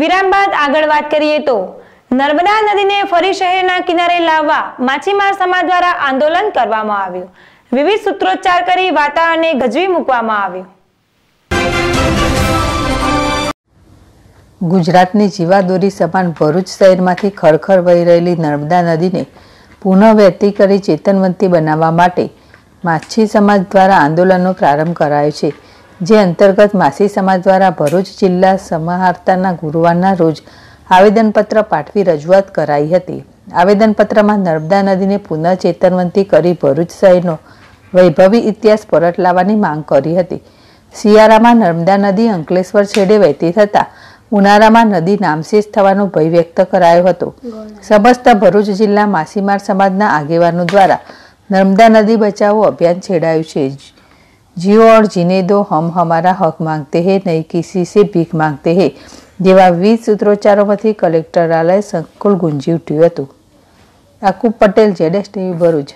વિરામ બાદ આગળ વાત કરીએ તો નર્મદા નદીને ફરી શહેરના કિનારે લાવવા માછીમાર સમાજ દ્વારા આંદોલન કરવામાં આવ્યું વિવિધ સૂત્રોચ્ચાર કરી વાતાવરણને ગજવી મૂકવામાં આવ્યું ગુજરાતની જીવાદોરી સમાન ભરૂચ શહેરમાંથી ખરખર વહી રહેલી નર્મદા નદીને પુનઃવહેતી કરી ચેતનવંતી બનાવવા માટે માછી સમાજ દ્વારા આંદોલનનો પ્રારંભ કરાયો છે જે અંતર્ગત માસી સમાજ દ્વારા ભરૂચ જિલ્લા સમાહર્તાના ગુરુવારના રોજ આવેદનપત્ર પાઠવી રજૂઆત કરાઈ હતી આવેદનપત્રમાં નર્મદા નદીને પુનઃ ચેતનવંતી કરી ભરૂચ શહેરનો વૈભવી ઇતિહાસ પરત લાવવાની માંગ કરી હતી શિયાળામાં નર્મદા નદી અંકલેશ્વર છેડે વહેતી થતાં ઉનાળામાં નદી નામશેષ થવાનો ભય વ્યક્ત કરાયો હતો સમસ્ત ભરૂચ જિલ્લા માછીમાર સમાજના આગેવાનો દ્વારા નર્મદા નદી બચાવો અભિયાન છેડાયું છે જીઓ और जीने दो हम हमारा हक मांगते हैं नहीं किसी से भीख मांगते हैं જેવા વીસ સૂત્રોચ્ચારોમાંથી કલેક્ટરાલય સંકુલ ગુંજી ઉઠ્યું હતું આકુ પટેલ જેડેસ ટીવી ભરૂચ